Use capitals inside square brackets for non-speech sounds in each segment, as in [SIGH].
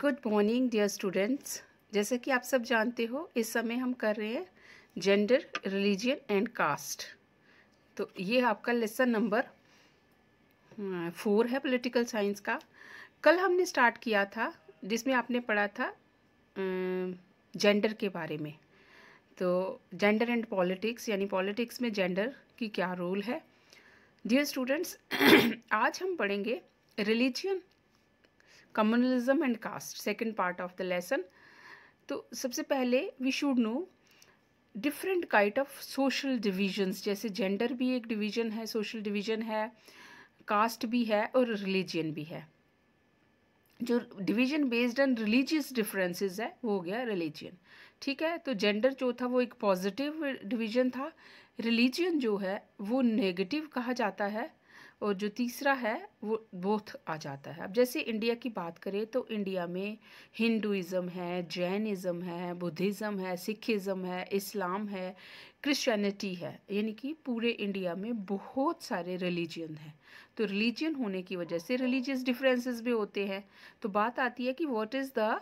Good morning dear students जैसे कि आप सब जानते हो इस समय हम कर रहे हैं जेंडर रिलीजन एंड कास्ट तो ये आपका लेसन नंबर हम्म, फोर है पॉलिटिकल साइंस का कल हमने स्टार्ट किया था जिसमें आपने पढ़ा था हम्म, जेंडर के बारे में तो जेंडर एंड पॉलिटिक्स यानी पॉलिटिक्स में जेंडर की क्या रोल है डियर स्टूडेंट्स [CLEARS THROAT] आज हम पढ़ेंगे religion communalism and caste second part of the lesson तो सबसे पहले we should know different kind of social divisions जैसे जेंडर भी एक डिवीजन है सोशल डिवीजन है कास्ट भी है और रिलीजियन भी है जो division based on religious differences है वो हो गया रिलीजियन ठीक है तो जेंडर जो था वो एक पॉजिटिव डिवीजन था रिलीजियन जो है वो नेगेटिव कहा जाता है और जो तीसरा है वो बोथ आ जाता है अब जैसे इंडिया की बात करें तो इंडिया में हिंदुज़म है जैनिज़म है बुद्धिज़्म है सिखिज़म है इस्लाम है क्रिश्चियनिटी है यानी कि पूरे इंडिया में बहुत सारे रिलीजन हैं तो रिलीजन होने की वजह से रिलीजियस डिफरेंसेस भी होते हैं तो बात आती है कि what is the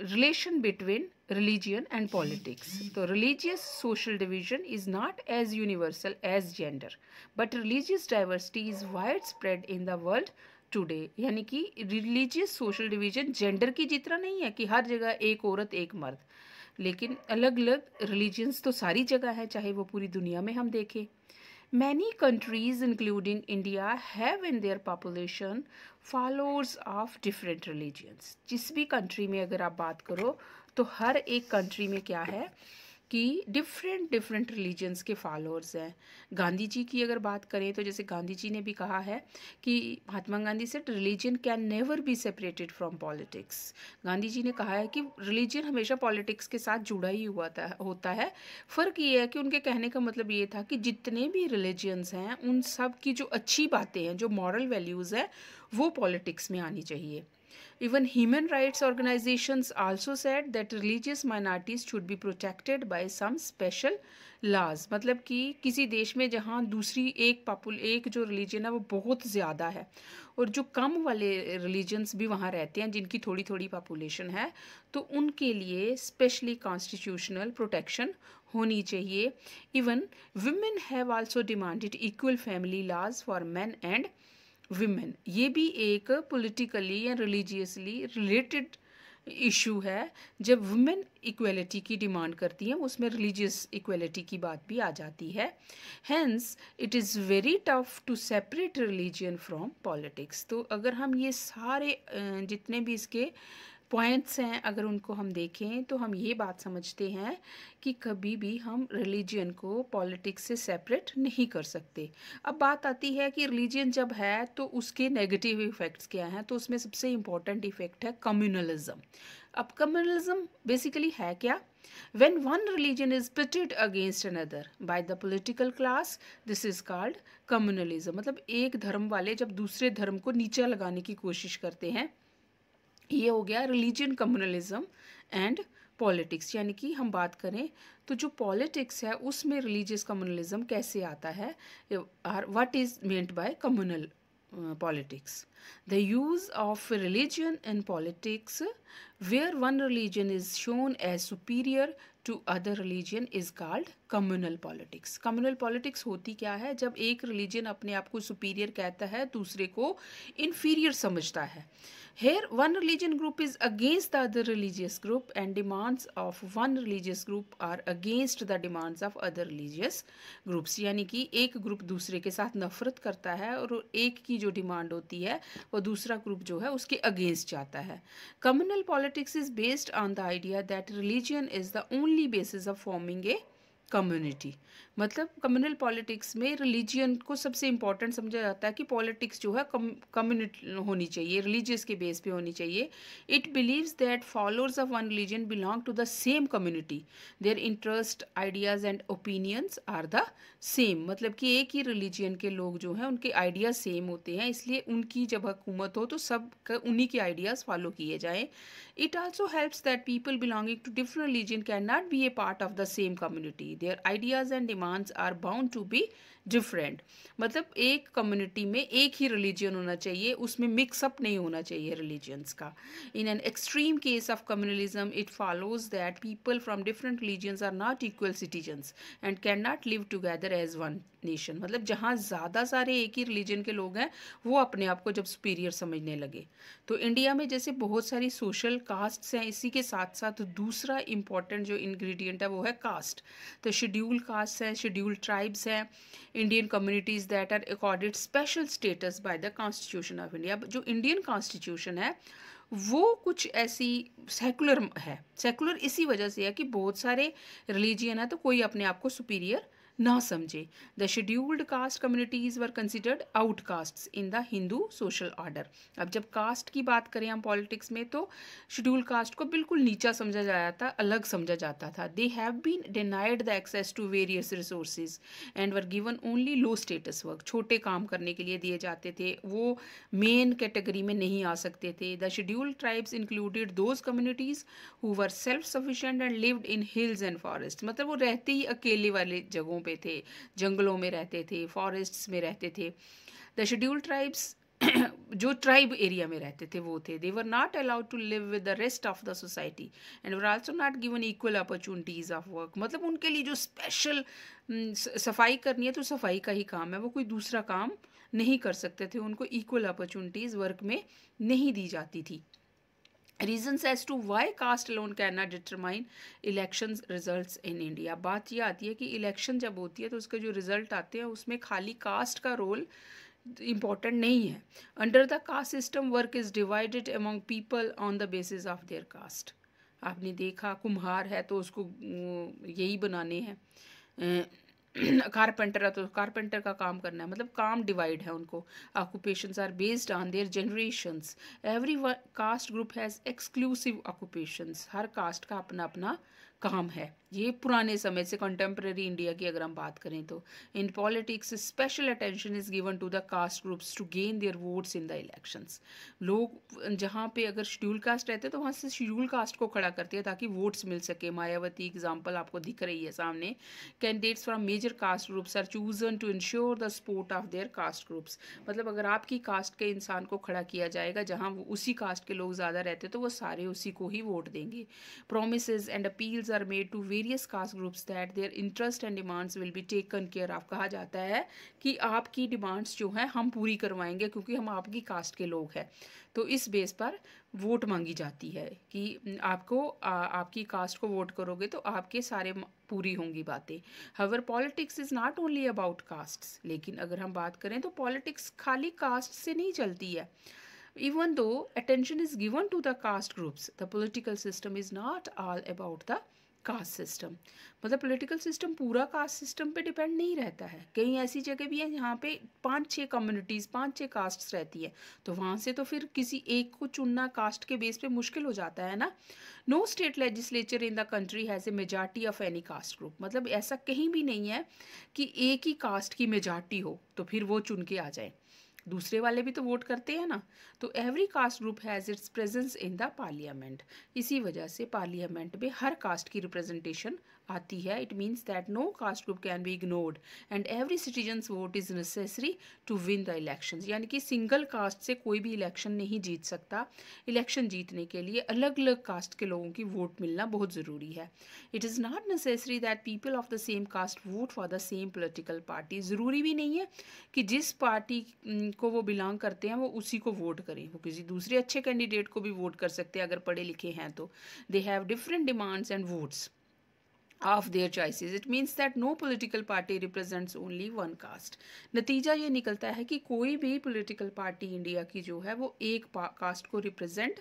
relation between religion and politics. The religious social division is not as universal as gender, but religious diversity is widespread in the world today यानी कि रिलीजियस सोशल डिवीजन जेंडर की जितना नहीं है कि हर जगह एक औरत एक मर्द लेकिन अलग अलग रिलीजियंस तो सारी जगह है चाहे वो पूरी दुनिया में हम देखें Many countries including India have in their population followers of different religions. जिस भी कंट्री में अगर आप बात करो तो हर एक कंट्री में क्या है कि डिफरेंट डिफरेंट रिलीजन्स के फॉलोअर्स हैं गांधी जी की अगर बात करें तो जैसे गांधी जी ने भी कहा है कि Mahatma Gandhi said religion can never be separated from politics Gandhi ji ने कहा है कि रिलीजन हमेशा पॉलिटिक्स के साथ जुड़ा ही हुआ था होता है फ़र्क ये है कि उनके कहने का मतलब ये था कि जितने भी रिलीजन्स हैं उन सब की जो अच्छी बातें हैं जो मॉरल वैल्यूज़ हैं वो पॉलिटिक्स में आनी चाहिए Even human rights organizations also said that religious minorities should be protected by some special laws. मतलब कि किसी देश में जहाँ दूसरी एक पॉपुल एक जो रिलीजन है वो बहुत ज़्यादा है और जो कम वाले रिलीजन्स भी वहाँ रहते हैं जिनकी थोड़ी थोड़ी पॉपुलेशन है तो उनके लिए स्पेशली कॉन्स्टिट्यूशनल प्रोटेक्शन होनी चाहिए even women have also demanded equal family laws for man and women ये भी एक पॉलिटिकली या रिलीजियसली रिलेटेड इशू है जब वुमेन इक्वलिटी की डिमांड करती हैं उसमें रिलीजियस इक्वलिटी की बात भी आ जाती है hence it is very tough to separate religion from politics तो अगर हम ये सारे जितने भी इसके पॉइंट्स हैं अगर उनको हम देखें तो हम ये बात समझते हैं कि कभी भी हम रिलीजन को पॉलिटिक्स से सेपरेट नहीं कर सकते अब बात आती है कि रिलीजन जब है तो उसके नेगेटिव इफ़ेक्ट्स क्या हैं तो उसमें सबसे इम्पॉर्टेंट इफ़ेक्ट है कम्युनलिज्म अब कम्युनलिज्म बेसिकली है क्या one religion is pitted against an another by the political class this is called communalism मतलब एक धर्म वाले जब दूसरे धर्म को नीचा लगाने की कोशिश करते हैं ये हो गया रिलीजन कम्युनलिज्म एंड पॉलिटिक्स यानी कि हम बात करें तो जो पॉलिटिक्स है उसमें रिलीजियस कम्युनलिज्म कैसे आता है or what is meant by communal politics the use of religion in politics where one religion is shown as superior to other religion is called communal politics communal politics होती क्या है जब एक religion अपने आप को सुपीरियर कहता है दूसरे को इन्फीरियर समझता है Here, one religion group is against the other religious group and demands of one religious group are against the demands of other religious groups. yani ki ek group dusre ke sath nafrat karta hai aur ek ki jo demand hoti hai wo dusra group jo hai uske against jata hai communal politics is based on the idea that religion is the only basis of forming a community मतलब communal politics में religion को सबसे important समझा जाता है कि politics जो है कम्युनिटी होनी चाहिए रिलीजियस के बेस पे होनी चाहिए it believes that followers of one religion belong to the same community their interest ideas and opinions are the same मतलब कि एक ही रिलीजियन के लोग जो हैं उनके आइडियाज सेम होते हैं इसलिए उनकी जब हुकूमत हो तो सब उन्हीं के आइडियाज़ फॉलो किए जाएँ it also helps that people belonging to different religion can not be a part of the same community community their ideas and demands are bound to be different मतलब एक कम्युनिटी में एक ही religion होना चाहिए उसमें mix up नहीं होना चाहिए रिलीजन्स का in an extreme case of communalism it follows that people from different religions are not equal citizens and can not live together as one nation मतलब जहाँ ज़्यादा सारे एक ही रिलीजन के लोग हैं वो अपने आप को जब सुपीरियर समझने लगे तो इंडिया में जैसे बहुत सारी सोशल कास्ट्स हैं इसी के साथ साथ दूसरा इम्पॉर्टेंट जो इन्ग्रीडियंट है वो है कास्ट तो शेड्यूल कास्ट हैं शेड्यूल ट्राइब्स हैं Indian communities that are accorded special status by the constitution of India जो इंडियन कॉन्स्टिट्यूशन है वो कुछ ऐसी सेकुलर है सेकुलर इसी वजह से है कि बहुत सारे रिलीजियन है तो कोई अपने आप को सुपीरियर ना समझे the scheduled caste communities were considered caste in the Hindu social order अब जब कास्ट की बात करें हम पॉलिटिक्स में तो शेड्यूल्ड कास्ट को बिल्कुल नीचा समझा जाता था अलग समझा जाता था they have been denied the access to various resources and were given only low status work छोटे काम करने के लिए दिए जाते थे वो मेन कैटेगरी में नहीं आ सकते थे the scheduled tribes included those communities who were self sufficient and lived in hills and forest मतलब वो रहते ही अकेले वाले जगहों पे थे जंगलों में रहते थे फॉरेस्ट्स में रहते थे द शेड्यूल ट्राइब्स जो ट्राइब एरिया में रहते थे वो थे they were not allowed to live with the rest of the society and were also not given equal opportunities of work मतलब उनके लिए जो स्पेशल सफाई करनी है तो सफाई का ही काम है वो कोई दूसरा काम नहीं कर सकते थे उनको इक्वल अपॉर्चुनिटीज़ वर्क में नहीं दी जाती थी reasons as to why caste alone can determine election result in India बात यह आती है कि इलेक्शन जब होती है तो उसके जो रिज़ल्ट आते हैं उसमें खाली कास्ट का रोल इम्पॉर्टेंट नहीं है under the caste system work is divided among people on the basis of their caste आपने देखा कुम्हार है तो उसको यही बनाने हैं [CLEARS THROAT] कारपेंटर है तो कारपेंटर का काम करना है मतलब काम डिवाइड है उनको occupations are based on their generations every caste group has exclusive occupations हर कास्ट का अपना अपना काम है ये पुराने समय से कंटेम्प्रेरी इंडिया की अगर हम बात करें तो in politics special attention is given to the caste groups to gain their votes in the elections लोग जहाँ पे अगर शेड्यूल कास्ट रहते हैं तो वहाँ से शेड्यूल कास्ट को खड़ा करते हैं ताकि वोट्स मिल सके मायावती एग्जाम्पल आपको दिख रही है सामने candidates from major caste groups are chosen to ensure the support of their caste groups मतलब अगर आपकी कास्ट के इंसान को खड़ा किया जाएगा जहाँ उसी कास्ट के लोग ज़्यादा रहते तो वो सारे उसी को ही वोट देंगे promise and appeals are made to various caste groups that their interest and demands will be taken care of कहा जाता है कि आपकी डिमांड्स जो हैं हम पूरी करवाएंगे क्योंकि हम आपकी कास्ट के लोग हैं तो इस बेस पर वोट मांगी जाती है कि आपको आ, आपकी कास्ट को वोट करोगे तो आपके सारे पूरी होंगी बातें however politics is not only about caste लेकिन अगर हम बात करें तो पॉलिटिक्स खाली कास्ट से नहीं चलती है even though attention is given to the caste groups the political system is not all about the caste system मतलब पॉलिटिकल सिस्टम पूरा कास्ट सिस्टम पे डिपेंड नहीं रहता है कई ऐसी जगह भी है जहाँ पे पाँच छः कम्युनिटीज़ पाँच छः कास्ट्स रहती है तो वहाँ से तो फिर किसी एक को चुनना कास्ट के बेस पे मुश्किल हो जाता है ना no state legislature in the country has a majority of any caste group मतलब ऐसा कहीं भी नहीं है कि एक ही कास्ट की मेजॉरिटी हो तो फिर वो चुन के आ जाए दूसरे वाले भी तो वोट करते हैं ना तो every caste group has its presence in the parliament इसी वजह से पार्लियामेंट में हर कास्ट की रिप्रेजेंटेशन आती है it means that no caste group can be ignored and every citizen's vote is necessary to win the election यानी कि single cast से कोई भी इलेक्शन नहीं जीत सकता इलेक्शन जीतने के लिए अलग अलग कास्ट के लोगों की वोट मिलना बहुत ज़रूरी है it is not necessary that people of the same caste vote for the same political party ज़रूरी भी नहीं है कि जिस पार्टी को वो बिलोंग करते हैं वो उसी को वोट करें वो किसी दूसरे अच्छे कैंडिडेट को भी वोट कर सकते हैं अगर पढ़े लिखे हैं तो they have different demands and votes of their choices it means that no political party represents only one caste नतीजा ये निकलता है कि कोई भी पोलिटिकल पार्टी इंडिया की जो है वो एक कास्ट को रिप्रजेंट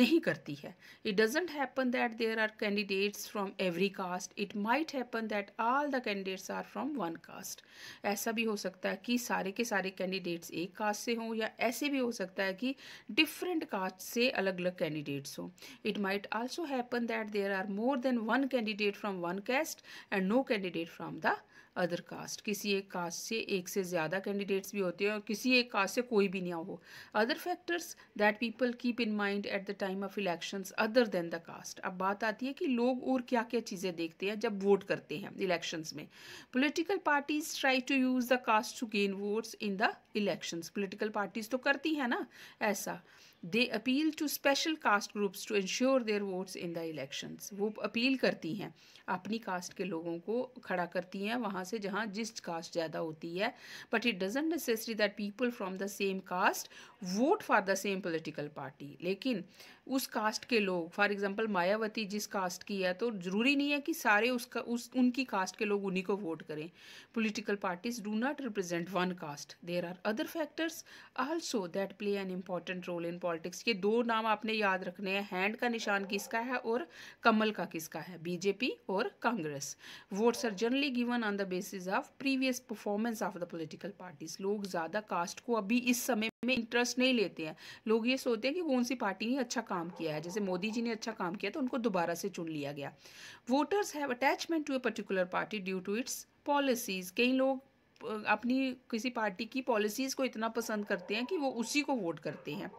नहीं करती है it doesn't happen that there are candidates from every caste it might happen that all the candidates are from one caste ऐसा भी हो सकता है कि सारे के सारे कैंडिडेट्स एक कास्ट से हों या ऐसे भी हो सकता है कि डिफरेंट कास्ट से अलग अलग कैंडिडेट्स हों it might also happen that there are more than one candidate from one caste and no candidate from the other caste किसी एक कास्ट से एक से ज़्यादा कैंडिडेट्स भी होते हैं और किसी एक कास्ट से कोई भी नहीं हो other factors that people keep in mind at the time of elections other than the caste अब बात आती है कि लोग और क्या क्या चीज़ें देखते हैं जब वोट करते हैं इलेक्शंस में political parties try to use the caste to gain votes in the elections political parties तो करती हैं ना ऐसा they appeal to special caste groups to ensure their votes in the elections वो अपील करती हैं अपनी कास्ट के लोगों को खड़ा करती हैं वहाँ से जहाँ जिस कास्ट ज़्यादा होती है but it doesn't necessary that people from the same caste vote for the same political party लेकिन उस कास्ट के लोग फॉर एग्जांपल मायावती जिस कास्ट की है तो ज़रूरी नहीं है कि सारे उसका उस उनकी कास्ट के लोग उन्हीं को वोट करें political parties do not represent one caste there are other factors also that play an important role in politics ये दो नाम आपने याद रखने हैं हैंड का निशान किसका है और कमल का किसका है बीजेपी और Congress votes are generally given on the basis of previous performance of the political parties लोग ज़्यादा कास्ट को अभी इस समय में इंटरेस्ट नहीं लेते हैं लोग ये सोचते हैं कि कौन सी पार्टी ने अच्छा काम काम किया है जैसे मोदी जी ने अच्छा काम किया तो उनको दोबारा से चुन लिया गया voters have attachment to a particular party due to its policies कई लोग अपनी किसी पार्टी की पॉलिसीज़ को इतना पसंद करते हैं कि वो उसी को वोट करते हैं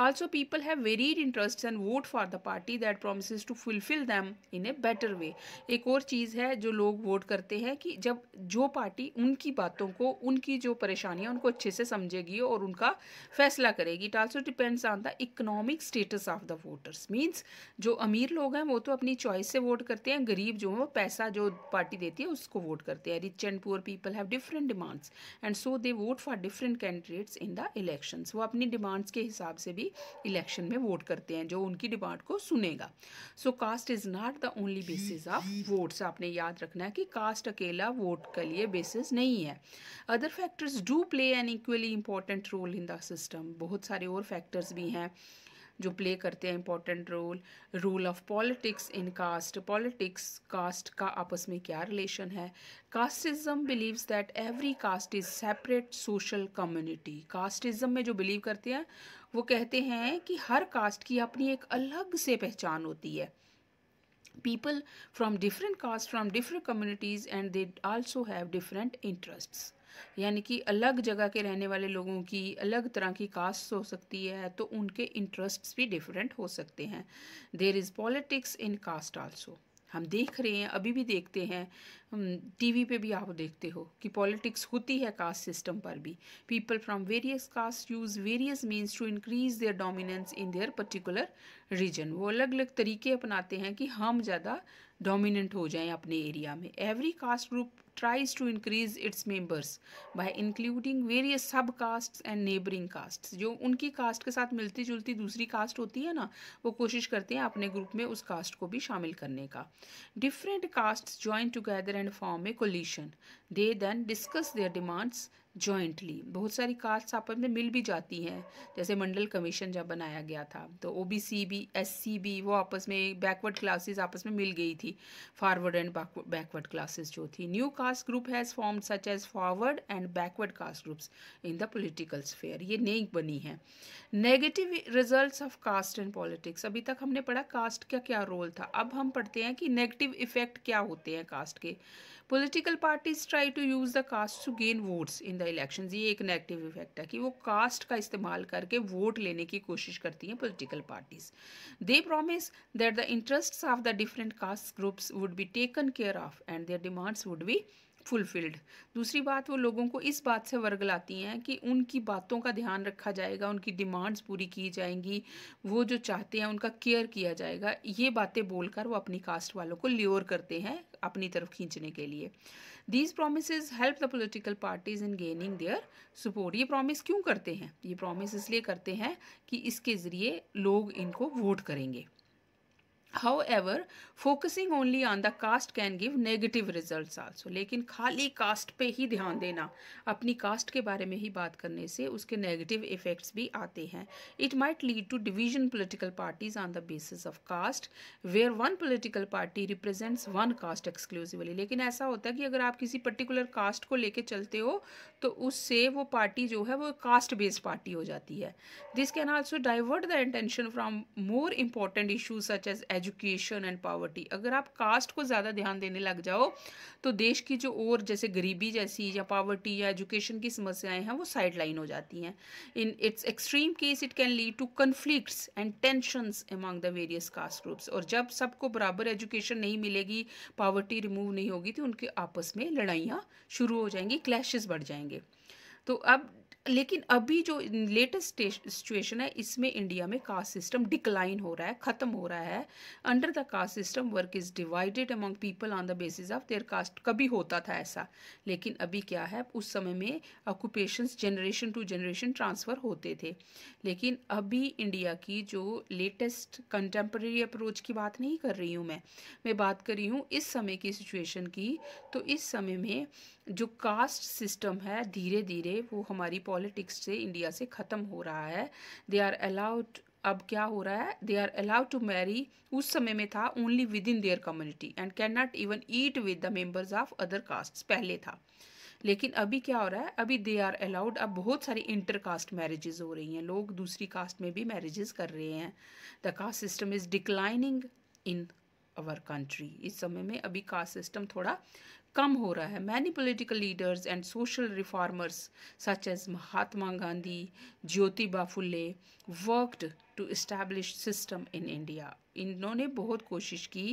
also people have varied interest and vote for the party that promise to fulfill them in a better way एक और चीज़ है जो लोग वोट करते हैं कि जब जो पार्टी उनकी बातों को उनकी जो परेशानियाँ उनको अच्छे से समझेगी और उनका फैसला करेगी it also depends on the economic status of the voters means जो अमीर लोग हैं वो तो अपनी चॉइस से वोट करते हैं गरीब जो है वो पैसा जो पार्टी देती है उसको वोट करते हैं rich and poor people have different different demands and so they vote for different candidates in the election वो अपनी डिमांड्स के हिसाब से भी इलेक्शन में वोट करते हैं जो उनकी डिमांड को सुनेगा so caste is not the only basis of votes आपने याद रखना है कि कास्ट अकेला वोट के लिए बेसिस नहीं है other factors do play an equally important role in the system बहुत सारे और फैक्टर्स भी हैं जो प्ले करते हैं important role role of politics in caste politics caste का आपस में क्या रिलेशन है casteism believes that every caste is separate social community casteism में जो बिलीव करते हैं वो कहते हैं कि हर कास्ट की अपनी एक अलग से पहचान होती है people from different caste from different communities and they also have different interests यानी कि अलग जगह के रहने वाले लोगों की अलग तरह की कास्ट हो सकती है तो उनके इंटरेस्ट्स भी डिफरेंट हो सकते हैं there is politics in caste also हम देख रहे हैं अभी भी देखते हैं टीवी पे भी आप देखते हो कि पॉलिटिक्स होती है कास्ट सिस्टम पर भी people from various caste use various means to increase their dominance in their particular region वो अलग अलग तरीके अपनाते हैं कि हम ज़्यादा डोमिनेंट हो जाएं अपने एरिया में every caste group tries to increase its members by including various subcastes and neighboring castes जो उनकी कास्ट के साथ मिलती जुलती दूसरी कास्ट होती है ना वो कोशिश करते हैं अपने ग्रुप में उस कास्ट को भी शामिल करने का different caste join together and form a coalition they then discuss their demands jointly बहुत सारी कास्ट आपस में मिल भी जाती हैं जैसे मंडल कमीशन जब बनाया गया था तो ओ बी सी भी एस सी भी वो आपस में बैकवर्ड क्लासेस आपस में मिल गई थी फारवर्ड एंड बैकवर्ड क्लासेस जो थी new caste group has form such as forward and backward caste groups in the political sphere ये नई बनी है negative result of caste and politics अभी तक हमने पढ़ा कास्ट का क्या रोल था अब हम पढ़ते हैं कि नेगेटिव इफेक्ट क्या होते हैं कास्ट के political parties try to use the caste to gain votes in the elections ये एक नेगेटिव इफेक्ट है कि वो कास्ट का इस्तेमाल करके वोट लेने की कोशिश करती हैं political parties they promise that the interests of the different caste groups would be taken care of and their demands would be fulfilled दूसरी बात वो लोगों को इस बात से वर्गलाती हैं कि उनकी बातों का ध्यान रखा जाएगा उनकी डिमांड्स पूरी की जाएंगी वो जो चाहते हैं उनका केयर किया जाएगा ये बातें बोलकर वो अपनी कास्ट वालों को ल्योर करते हैं अपनी तरफ खींचने के लिए these promise help the political parties in gaining their support ये प्रोमिस क्यों करते हैं ये प्रोमिस इसलिए करते हैं कि इसके ज़रिए लोग इनको वोट करेंगे However, focusing only on the caste can give negative results also. लेकिन खाली कास्ट पे ही ध्यान देना अपनी कास्ट के बारे में ही बात करने से उसके नेगेटिव इफ़ेक्ट्स भी आते हैं it might lead to division political parties on the basis of caste where one political party represents one caste exclusively लेकिन ऐसा होता है कि अगर आप किसी पर्टिकुलर कास्ट को लेकर चलते हो तो उससे वो पार्टी जो है वो कास्ट बेस्ड पार्टी हो जाती है this can also divert the attention from more important issues such as education and poverty अगर आप कास्ट को ज़्यादा ध्यान देने लग जाओ तो देश की जो और जैसे गरीबी जैसी या पावर्टी या एजुकेशन की समस्याएं हैं वो साइड लाइन हो जाती हैं in its extreme case it can lead to conflict and tensions among the various caste groups और जब सबको बराबर एजुकेशन नहीं मिलेगी पावर्टी रिमूव नहीं होगी तो उनके आपस में लड़ाइयाँ शुरू हो जाएंगी क्लैश बढ़ जाएंगे तो अब लेकिन अभी जो लेटेस्ट सिचुएशन है इसमें इंडिया में कास्ट सिस्टम डिक्लाइन हो रहा है ख़त्म हो रहा है under the caste system work is divided among people on the basis of their caste कभी होता था ऐसा लेकिन अभी क्या है उस समय में occupations generation to generation transfer होते थे लेकिन अभी इंडिया की जो लेटेस्ट कंटेम्प्रेरी अप्रोच की बात नहीं कर रही हूँ मैं मैं बात कर रही हूँ इस समय की सिचुएशन की तो इस समय में जो कास्ट सिस्टम है धीरे धीरे वो हमारी पॉलिटिक्स से इंडिया से ख़त्म हो रहा है दे आर अलाउड अब क्या हो रहा है they are allowed to marry उस समय में था only within their community and can not even eat with the members of other caste पहले था लेकिन अभी क्या हो रहा है अभी दे आर अलाउड अब बहुत सारी इंटर कास्ट मैरिजेज हो रही हैं लोग दूसरी कास्ट में भी मैरिजेज कर रहे हैं the caste system is declining in our country इस समय में अभी कास्ट सिस्टम थोड़ा कम हो रहा है many political leaders and social reformers such as Mahatma Gandhi Jyotiba Phule worked to establish system in India इन्होंने बहुत कोशिश की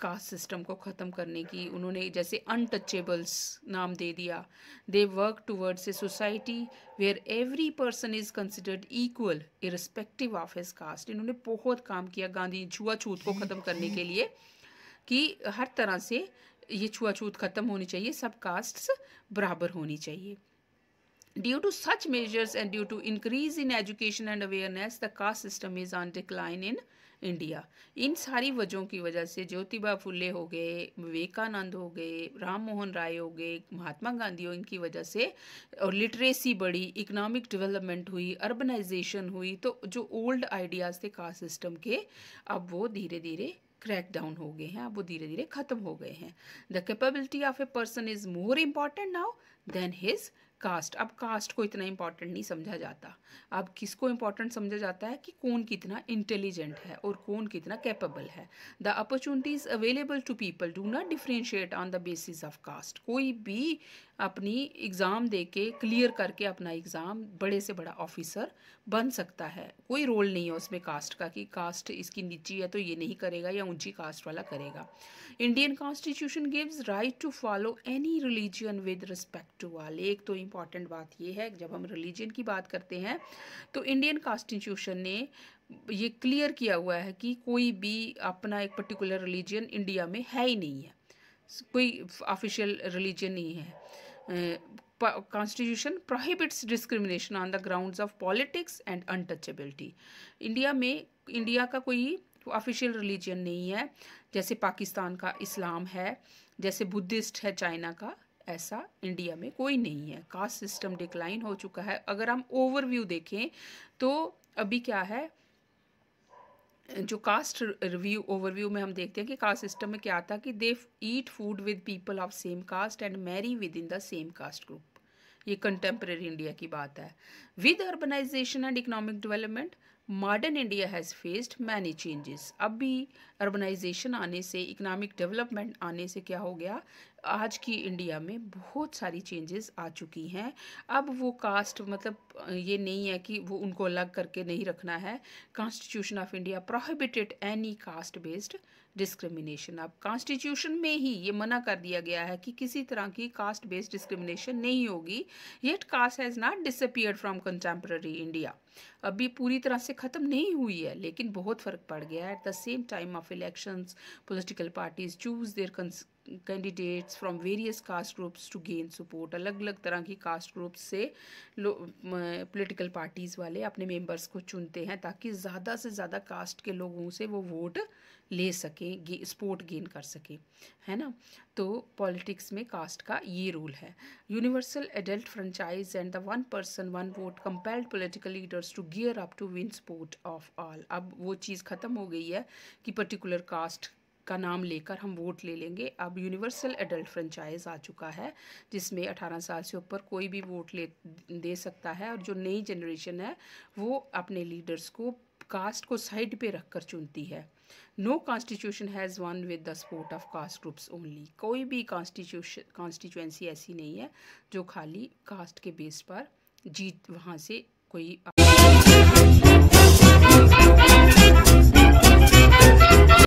कास्ट सिस्टम को ख़त्म करने की उन्होंने जैसे अनटचेबल्स नाम दे दिया they work towards a society where every person is considered equal irrespective of his caste इन्होंने बहुत काम किया गांधी छुआछूत को ख़त्म करने के लिए कि हर तरह से ये छुआछूत ख़त्म होनी चाहिए सब कास्ट्स बराबर होनी चाहिए due to such measures and due to increase in education and awareness the caste system is on decline in India इन सारी वजहों की वजह से ज्योतिबा फुले हो गए विवेकानंद हो गए राम मोहन राय हो गए महात्मा गांधी हो इनकी वजह से और लिटरेसी बढ़ी इकोनॉमिक डेवलपमेंट हुई अर्बनाइजेशन हुई तो जो ओल्ड आइडियाज़ थे कास्ट सिस्टम के अब वो धीरे धीरे क्रैक डाउन हो गए हैं अब वो धीरे धीरे खत्म हो गए हैं the capability of a person is more important now than his caste अब कास्ट को इतना इंपॉर्टेंट नहीं समझा जाता अब किसको इंपॉर्टेंट समझा जाता है कि कौन कितना इंटेलिजेंट है और कौन कितना कैपेबल है the opportunities available to people do not differentiate on the basis of caste कोई भी अपनी एग्ज़ाम दे के क्लियर करके अपना एग्ज़ाम बड़े से बड़ा ऑफिसर बन सकता है कोई रोल नहीं है उसमें कास्ट का कि कास्ट इसकी नीची है तो ये नहीं करेगा या ऊंची कास्ट वाला करेगा Indian constitution gives right to follow any religion with respect caste वाले एक तो इम्पॉर्टेंट बात ये है जब हम रिलीजन की बात करते हैं तो इंडियन कॉन्स्टिट्यूशन ने ये क्लियर किया हुआ है कि कोई भी अपना एक पर्टिकुलर रिलीजन इंडिया में है ही नहीं है कोई ऑफिशियल रिलीजन नहीं है constitution prohibits discrimination on the grounds of politics and untouchability India में इंडिया का कोई ऑफिशियल रिलीजन नहीं है जैसे पाकिस्तान का इस्लाम है जैसे बुद्धिस्ट है चाइना का ऐसा इंडिया में कोई नहीं है कास्ट सिस्टम डिक्लाइन हो चुका है अगर हम ओवरव्यू देखें तो अभी क्या है जो कास्ट रिव्यू ओवरव्यू में हम देखते हैं कि कास्ट सिस्टम में क्या था कि they eat food with people of same caste and marry within the same caste group ये कंटेम्प्रेरी इंडिया की बात है with urbanization and economic development modern India has faced many changes अब भी अर्बनाइजेशन आने से इकनॉमिक डेवलपमेंट आने से क्या हो गया आज की इंडिया में बहुत सारी चेंजेस आ चुकी हैं अब वो कास्ट मतलब ये नहीं है कि वो उनको अलग करके नहीं रखना है constitution of India prohibited any caste based discrimination अब कॉन्स्टिट्यूशन में ही ये मना कर दिया गया है कि किसी तरह की कास्ट बेस्ड डिस्क्रिमिनेशन नहीं होगी yet caste has not disappear from contemporary India अभी पूरी तरह से ख़त्म नहीं हुई है लेकिन बहुत फ़र्क पड़ गया है at the same time of elections political parties choose their candidates from various caste groups to gain support अलग अलग तरह की कास्ट ग्रुप्स से पॉलिटिकल पार्टीज़ वाले अपने मेंबर्स को चुनते हैं ताकि ज़्यादा से ज़्यादा कास्ट के लोगों से वो वोट ले सकें सपोर्ट गेन कर सकें है ना तो पॉलिटिक्स में कास्ट का ये रूल है universal adult franchise and the one person one vote compelled political leaders to gear up to win support of all अब वो चीज़ ख़त्म हो गई है कि पर्टिकुलर कास्ट का नाम लेकर हम वोट ले लेंगे अब यूनिवर्सल एडल्ट फ्रेंचाइज आ चुका है जिसमें 18 साल से ऊपर कोई भी वोट ले दे सकता है और जो नई जनरेशन है वो अपने लीडर्स को कास्ट को साइड पे रखकर चुनती है no constitution has won with the support of caste groups only कोई भी कॉन्स्टिट्यूशन कॉन्स्टिट्यूएंसी ऐसी नहीं है जो खाली कास्ट के बेस पर जीत वहाँ से कोई